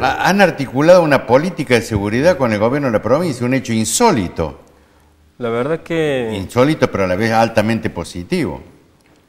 Ah, han articulado una política de seguridad con el gobierno de la provincia, un hecho insólito. La verdad que... Insólito, pero a la vez altamente positivo.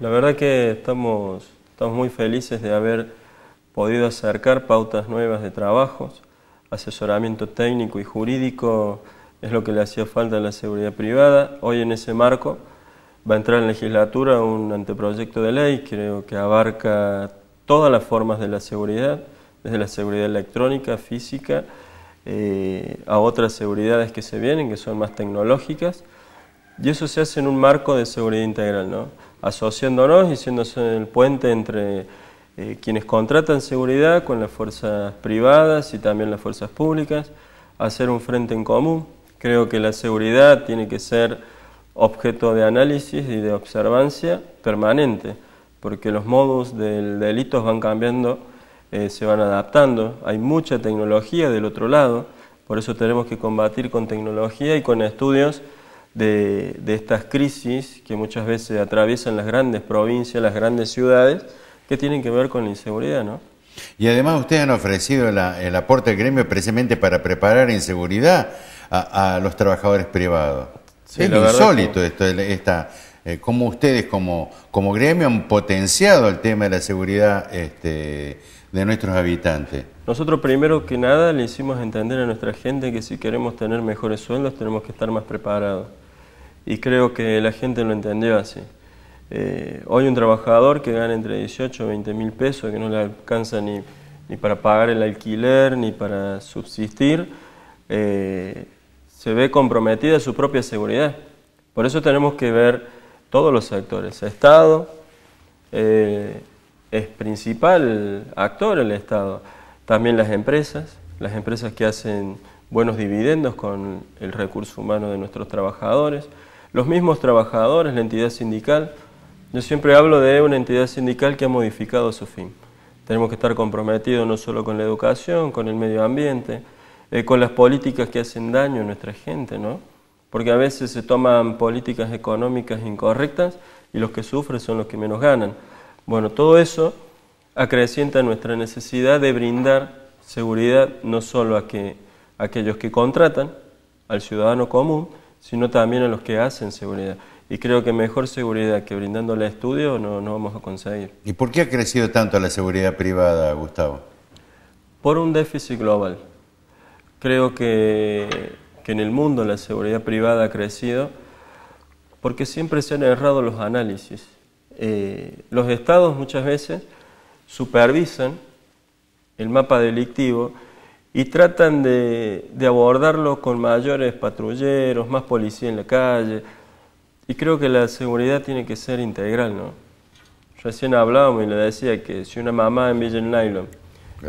La verdad que estamos, estamos muy felices de haber podido acercar pautas nuevas de trabajos, asesoramiento técnico y jurídico es lo que le hacía falta a la seguridad privada. Hoy en ese marco va a entrar en legislatura un anteproyecto de ley, creo que abarca todas las formas de la seguridad, desde la seguridad electrónica, física, eh, a otras seguridades que se vienen, que son más tecnológicas, y eso se hace en un marco de seguridad integral, asociándonos y siendo el puente entre eh, quienes contratan seguridad con las fuerzas privadas y también las fuerzas públicas, hacer un frente en común. Creo que la seguridad tiene que ser objeto de análisis y de observancia permanente, porque los modos del delitos van cambiando eh, se van adaptando. Hay mucha tecnología del otro lado, por eso tenemos que combatir con tecnología y con estudios de, estas crisis que muchas veces atraviesan las grandes provincias, las grandes ciudades, que tienen que ver con la inseguridad, ¿no? Y además ustedes han ofrecido el aporte del gremio precisamente para preparar inseguridad a, los trabajadores privados. Sí, es insólito esto, esta, eh, cómo ustedes como, como gremio han potenciado el tema de la seguridad este, de nuestros habitantes? Nosotros primero que nada le hicimos entender a nuestra gente que si queremos tener mejores sueldos tenemos que estar más preparados. Y creo que la gente lo entendió así. Eh, hoy un trabajador que gana entre 18 y 20 mil pesos, que no le alcanza ni, para pagar el alquiler, ni para subsistir, eh, se ve comprometida su propia seguridad. Por eso tenemos que ver todos los sectores, Estado, eh, es principal actor el Estado. También las empresas, las empresas que hacen buenos dividendos con el recurso humano de nuestros trabajadores, los mismos trabajadores, la entidad sindical. Yo siempre hablo de una entidad sindical que ha modificado su fin. Tenemos que estar comprometidos no solo con la educación, con el medio ambiente, eh, con las políticas que hacen daño a nuestra gente, ¿no? Porque a veces se toman políticas económicas incorrectas y los que sufren son los que menos ganan. Bueno, todo eso acrecienta nuestra necesidad de brindar seguridad no solo a, aquellos que contratan, al ciudadano común, sino también a los que hacen seguridad. Y creo que mejor seguridad que brindándole estudio no, no vamos a conseguir. ¿Y por qué ha crecido tanto la seguridad privada, Gustavo? Por un déficit global. Creo que, que en el mundo la seguridad privada ha crecido porque siempre se han errado los análisis eh, los estados muchas veces supervisan el mapa delictivo y tratan de, abordarlo con mayores patrulleros, más policía en la calle. Y creo que la seguridad tiene que ser integral, ¿no? Recién hablábamos y le decía que si una mamá en Villa Nylon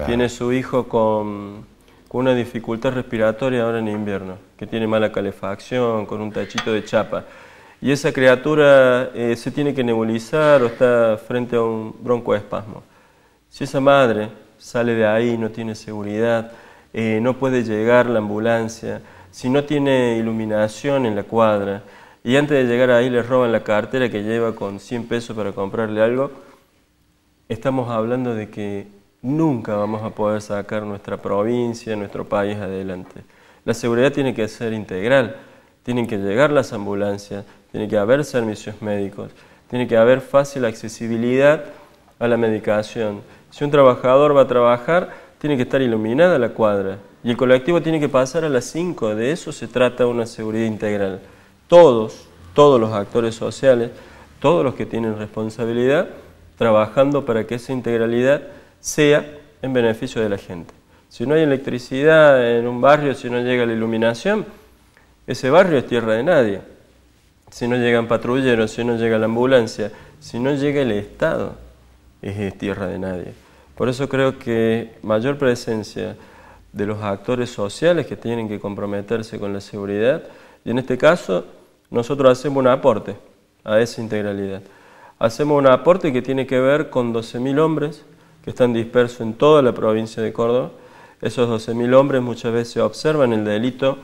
tiene su hijo con una dificultad respiratoria ahora en invierno, que tiene mala calefacción, con un tachito de chapa, y esa criatura eh, se tiene que nebulizar o está frente a un broncoespasmo. Si esa madre sale de ahí, no tiene seguridad, eh, no puede llegar la ambulancia, si no tiene iluminación en la cuadra, y antes de llegar ahí le roban la cartera que lleva con 100 pesos para comprarle algo, estamos hablando de que nunca vamos a poder sacar nuestra provincia, nuestro país adelante. La seguridad tiene que ser integral, tienen que llegar las ambulancias, tiene que haber servicios médicos, tiene que haber fácil accesibilidad a la medicación. Si un trabajador va a trabajar, tiene que estar iluminada la cuadra y el colectivo tiene que pasar a las 5, de eso se trata una seguridad integral. Todos, todos los actores sociales, todos los que tienen responsabilidad, trabajando para que esa integralidad sea en beneficio de la gente. Si no hay electricidad en un barrio, si no llega la iluminación, ese barrio es tierra de nadie si no llegan patrulleros, si no llega la ambulancia, si no llega el Estado, es tierra de nadie. Por eso creo que mayor presencia de los actores sociales que tienen que comprometerse con la seguridad, y en este caso nosotros hacemos un aporte a esa integralidad. Hacemos un aporte que tiene que ver con 12.000 hombres que están dispersos en toda la provincia de Córdoba. Esos 12.000 hombres muchas veces observan el delito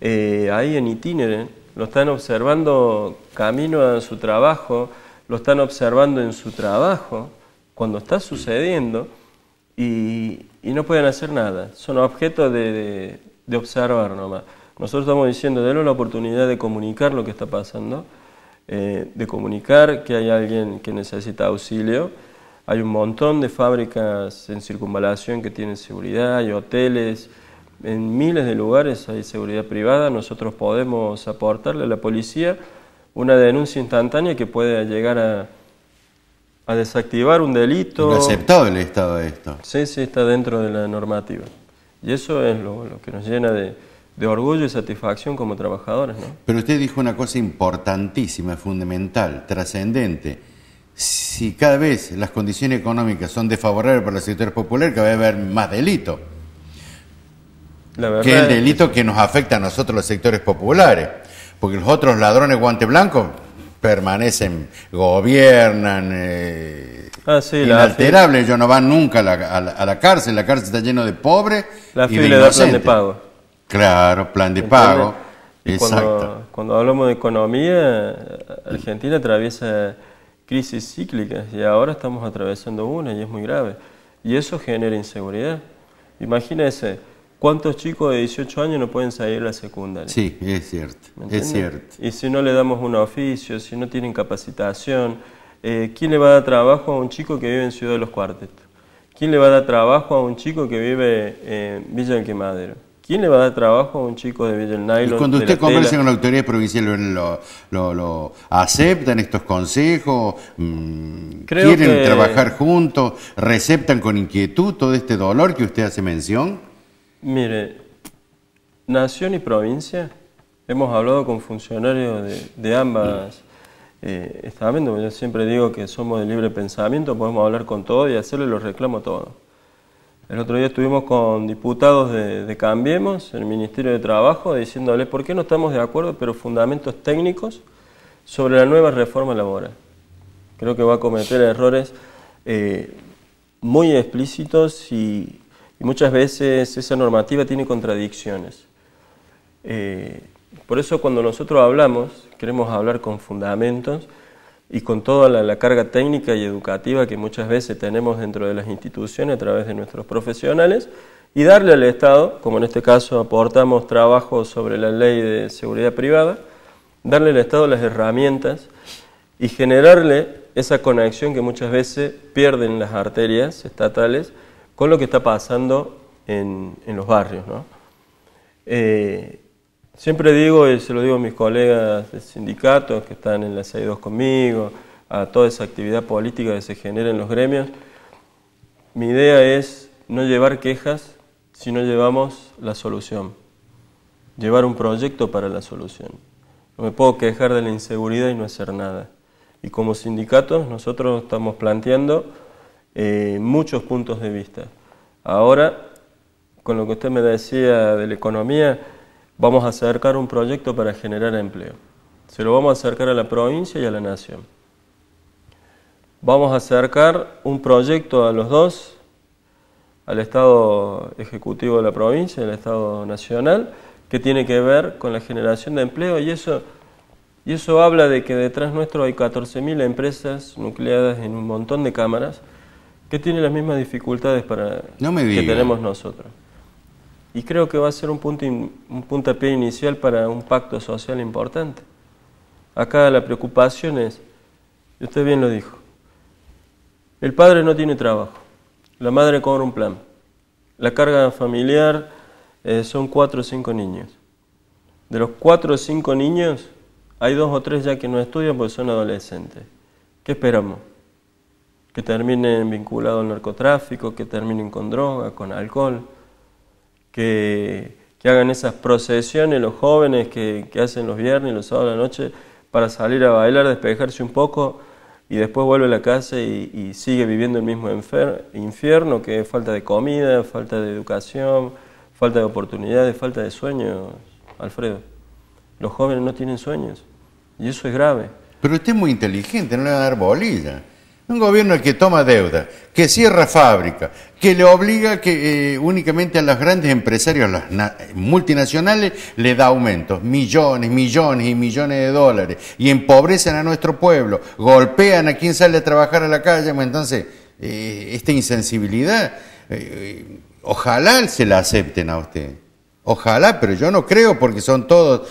eh, ahí en itineren lo están observando camino a su trabajo, lo están observando en su trabajo, cuando está sucediendo, y, no pueden hacer nada. Son objetos de, observar nomás. Nosotros estamos diciendo, denle la oportunidad de comunicar lo que está pasando, eh, de comunicar que hay alguien que necesita auxilio. Hay un montón de fábricas en circunvalación que tienen seguridad, hay hoteles, en miles de lugares hay seguridad privada, nosotros podemos aportarle a la policía una denuncia instantánea que puede llegar a, desactivar un delito. estado de esto. Sí, sí, está dentro de la normativa. Y eso es lo, que nos llena de, orgullo y satisfacción como trabajadores. Pero usted dijo una cosa importantísima, fundamental, trascendente. Si cada vez las condiciones económicas son desfavorables para el sector popular, que va a haber más delito que es el delito que... nos afecta a nosotros los sectores populares, porque los otros ladrones guante blanco permanecen, gobiernan, eh, ah, inalterables, ellos no van nunca a la, cárcel, la cárcel está lleno de pobres. La y de plan de pago. Claro, plan de pago. Exacto. Cuando, cuando hablamos de economía, Argentina atraviesa crisis cíclicas y ahora estamos atravesando una y es muy grave. Y eso genera inseguridad. Imagínese ¿Cuántos chicos de 18 años no pueden salir a la secundaria? Sí, es cierto, es cierto. Y si no le damos un oficio, si no tienen capacitación, eh, ¿quién le va a dar trabajo a un chico que vive en Ciudad de los Cuartetos? ¿Quién le va a dar trabajo a un chico que vive en Villa del Quemadero? ¿Quién le va a dar trabajo a un chico de Villa del Nylon? Y cuando usted conversa con la autoridad provincial, ¿lo, aceptan estos consejos? Mm, ¿Quieren trabajar juntos? ¿Receptan con inquietud todo este dolor que usted hace mención? Mire, nación y provincia, hemos hablado con funcionarios de, ambas eh, yo siempre digo que somos de libre pensamiento, podemos hablar con todos y hacerle los reclamos a todos. El otro día estuvimos con diputados de, de Cambiemos, el Ministerio de Trabajo, diciéndoles por qué no estamos de acuerdo, pero fundamentos técnicos sobre la nueva reforma laboral. Creo que va a cometer errores eh, muy explícitos y y muchas veces esa normativa tiene contradicciones. Eh, por eso cuando nosotros hablamos, queremos hablar con fundamentos y con toda la, la, carga técnica y educativa que muchas veces tenemos dentro de las instituciones a través de nuestros profesionales y darle al Estado, como en este caso aportamos trabajo sobre la ley de seguridad privada, darle al Estado las herramientas y generarle esa conexión que muchas veces pierden las arterias estatales con lo que está pasando en, los barrios. ¿no? Eh, siempre digo, y se lo digo a mis colegas de sindicatos que están en la CI2 conmigo, a toda esa actividad política que se genera en los gremios, mi idea es no llevar quejas si no llevamos la solución, llevar un proyecto para la solución. No me puedo quejar de la inseguridad y no hacer nada. Y como sindicatos nosotros estamos planteando eh, muchos puntos de vista. Ahora, con lo que usted me decía de la economía, vamos a acercar un proyecto para generar empleo. Se lo vamos a acercar a la provincia y a la nación. Vamos a acercar un proyecto a los dos, al Estado Ejecutivo de la provincia al Estado Nacional, que tiene que ver con la generación de empleo y eso, y eso habla de que detrás nuestro hay 14.000 empresas nucleadas en un montón de cámaras que tiene las mismas dificultades para que tenemos nosotros. Y creo que va a ser un, punto un puntapié inicial para un pacto social importante. Acá la preocupación es, usted bien lo dijo, el padre no tiene trabajo, la madre cobra un plan, la carga familiar eh, son cuatro o cinco niños. De los cuatro o cinco niños, hay dos o tres ya que no estudian porque son adolescentes. ¿Qué esperamos? que terminen vinculados al narcotráfico, que terminen con droga, con alcohol, que, hagan esas procesiones los jóvenes que, hacen los viernes y los sábados de la noche para salir a bailar, despejarse un poco y después vuelve a la casa y, sigue viviendo el mismo infierno que es falta de comida, falta de educación, falta de oportunidades, falta de sueños, Alfredo. Los jóvenes no tienen sueños y eso es grave. Pero usted es muy inteligente, no le va a dar bolilla. Un gobierno que toma deuda, que cierra fábrica, que le obliga que eh, únicamente a los grandes empresarios, a las multinacionales, le da aumentos, millones, millones y millones de dólares, y empobrecen a nuestro pueblo, golpean a quien sale a trabajar a la calle, entonces eh, esta insensibilidad, eh, ojalá se la acepten a usted, ojalá, pero yo no creo porque son todos,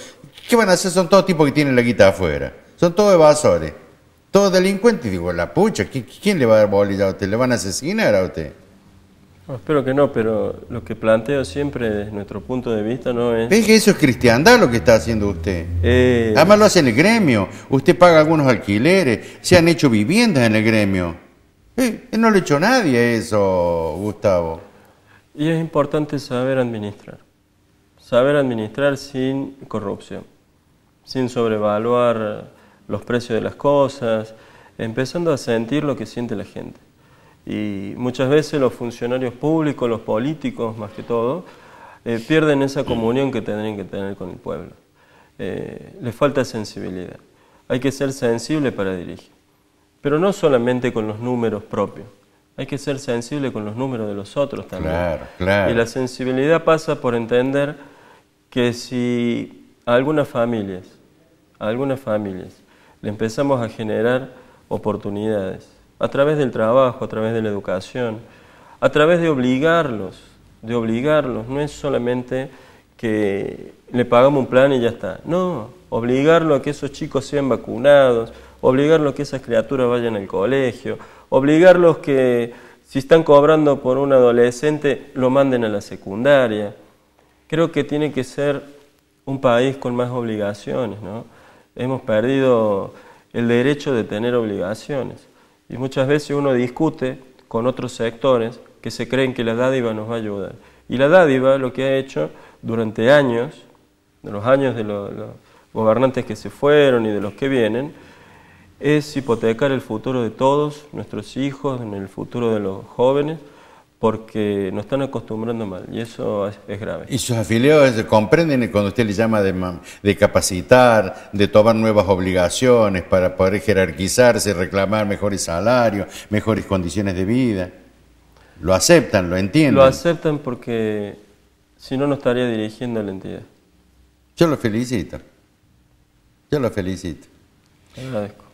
¿qué van a hacer? Son todos tipos que tienen la guita afuera, son todos evasores. Todo delincuente. digo, la pucha, ¿quién le va a dar bolilla a usted? ¿Le van a asesinar a usted? Oh, espero que no, pero lo que planteo siempre desde nuestro punto de vista no es... ¿Ves que eso es cristiandad lo que está haciendo usted. Eh. Además lo hace en el gremio. Usted paga algunos alquileres. Se han hecho viviendas en el gremio. Eh, eh, no lo ha hecho nadie eso, Gustavo. Y es importante saber administrar. Saber administrar sin corrupción, sin sobrevaluar los precios de las cosas, empezando a sentir lo que siente la gente. Y muchas veces los funcionarios públicos, los políticos más que todo, eh, pierden esa comunión que tendrían que tener con el pueblo. Eh, les falta sensibilidad. Hay que ser sensible para dirigir. Pero no solamente con los números propios. Hay que ser sensible con los números de los otros también. Y la sensibilidad pasa por entender que si algunas familias, algunas familias, le empezamos a generar oportunidades, a través del trabajo, a través de la educación, a través de obligarlos, de obligarlos, no es solamente que le pagamos un plan y ya está, no, obligarlo a que esos chicos sean vacunados, obligarlo a que esas criaturas vayan al colegio, obligarlos que si están cobrando por un adolescente lo manden a la secundaria. Creo que tiene que ser un país con más obligaciones, ¿no? hemos perdido el derecho de tener obligaciones. Y muchas veces uno discute con otros sectores que se creen que la dádiva nos va a ayudar. Y la dádiva lo que ha hecho durante años, de los años de los, gobernantes que se fueron y de los que vienen, es hipotecar el futuro de todos, nuestros hijos, en el futuro de los jóvenes, porque nos están acostumbrando mal y eso es, grave. Y sus afiliados comprenden cuando usted les llama de, capacitar, de tomar nuevas obligaciones para poder jerarquizarse, reclamar mejores salarios, mejores condiciones de vida. Lo aceptan, lo entienden. Lo aceptan porque si no, no estaría dirigiendo la entidad. Yo lo felicito. Yo lo felicito. agradezco.